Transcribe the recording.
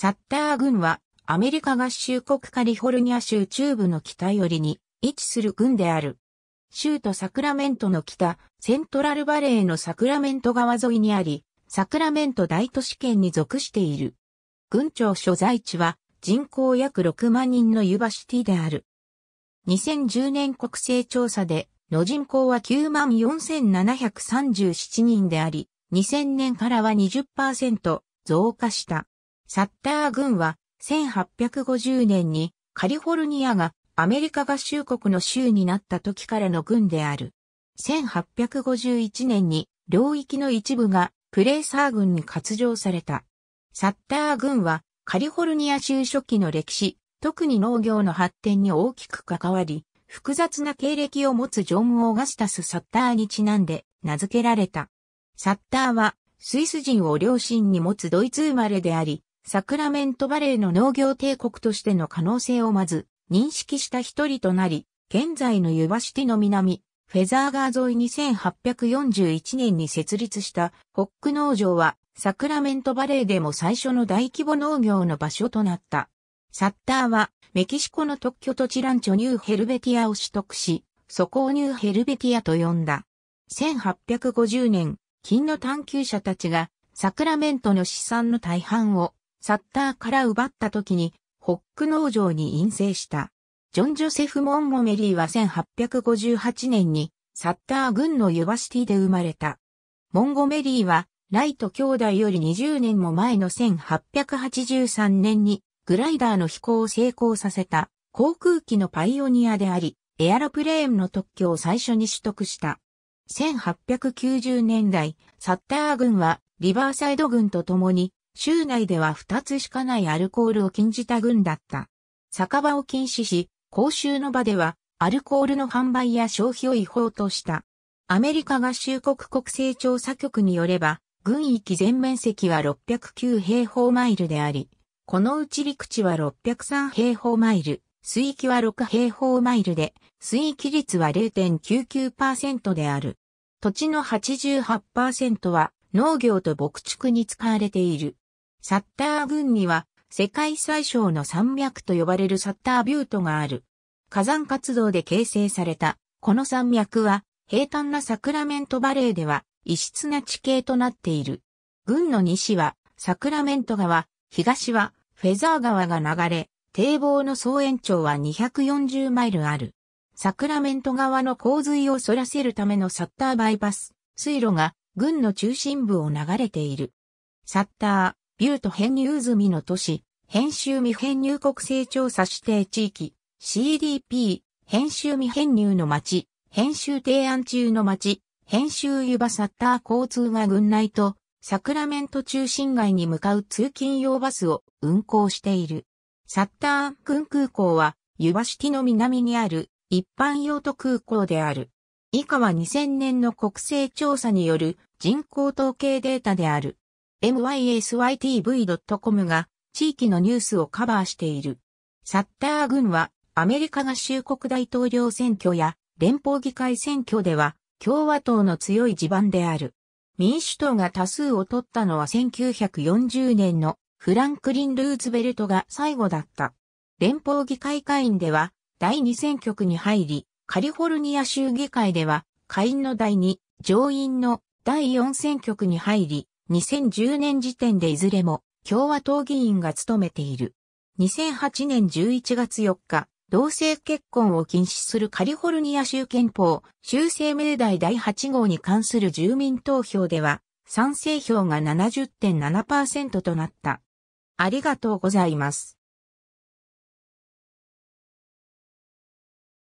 サッター軍はアメリカ合衆国カリフォルニア州中部の北寄りに位置する軍である。州都サクラメントの北、セントラルバレーのサクラメント川沿いにあり、サクラメント大都市圏に属している。軍庁所在地は人口約6万人のユバシティである。2010年国勢調査で、の人口は9万4737人であり、2000年からは20%増加した。サッター軍は1850年にカリフォルニアがアメリカ合衆国の州になった時からの軍である。1851年に領域の一部がプレーサー軍に割譲された。サッター軍はカリフォルニア州初期の歴史、特に農業の発展に大きく関わり、複雑な経歴を持つジョン・オーガスタス・サッターにちなんで名付けられた。サッターはスイス人を両親に持つドイツ生まれであり、サクラメントバレーの農業帝国としての可能性をまず認識した一人となり、現在のユバシティの南、フェザーガー沿いに1841年に設立したホック農場はサクラメントバレーでも最初の大規模農業の場所となった。サッターはメキシコの特許土地ランチョニューヘルベティアを取得し、そこをニューヘルベティアと呼んだ。1850年、金の探求者たちがサクラメントの資産の大半をサッターから奪った時に、ホック農場に陰性した。ジョン・ジョセフ・モンゴメリーは1858年に、サッター軍のユバシティで生まれた。モンゴメリーは、ライト兄弟より20年も前の1883年に、グライダーの飛行を成功させた、航空機のパイオニアであり、エアロプレーンの特許を最初に取得した。1890年代、サッター軍はリバーサイド軍と共に州内では2つしかないアルコールを禁じた軍だった。酒場を禁止し、公衆の場ではアルコールの販売や消費を違法とした。アメリカ合衆国国勢調査局によれば、軍域全面積は609平方マイルであり、このうち陸地は603平方マイル、水域は6平方マイルで、水域率は0.99%である。土地の88%は農業と牧畜に使われている。サッター郡には世界最小の山脈と呼ばれるサッタービュートがある。火山活動で形成された、この山脈は平坦なサクラメントバレーでは異質な地形となっている。郡の西はサクラメント川、東はフェザー川が流れ、堤防の総延長は240マイルある。サクラメント川の洪水を反らせるためのサッターバイパス、水路が郡の中心部を流れている。サッター、ビュート編入済みの都市、編集未編入国勢調査指定地域、CDP、編集未編入の町、編集提案中の町、編集ユバサッター交通が軍内と、サクラメント中心街に向かう通勤用バスを運行している。サッター軍空港は、ユバシティの南にある一般用途空港である。以下は2000年の国勢調査による人口統計データである。mysytv.com が地域のニュースをカバーしている。サッター軍はアメリカ合衆国大統領選挙や連邦議会選挙では共和党の強い地盤である。民主党が多数を取ったのは1940年のフランクリン・ルーズベルトが最後だった。連邦議会会員では第2選挙区に入り、カリフォルニア州議会では下院の第2、上院の第4選挙区に入り、2010年時点でいずれも共和党議員が務めている。2008年11月4日、同性結婚を禁止するカリフォルニア州憲法修正命題第8号に関する住民投票では、賛成票が70.7%となった。ありがとうございます。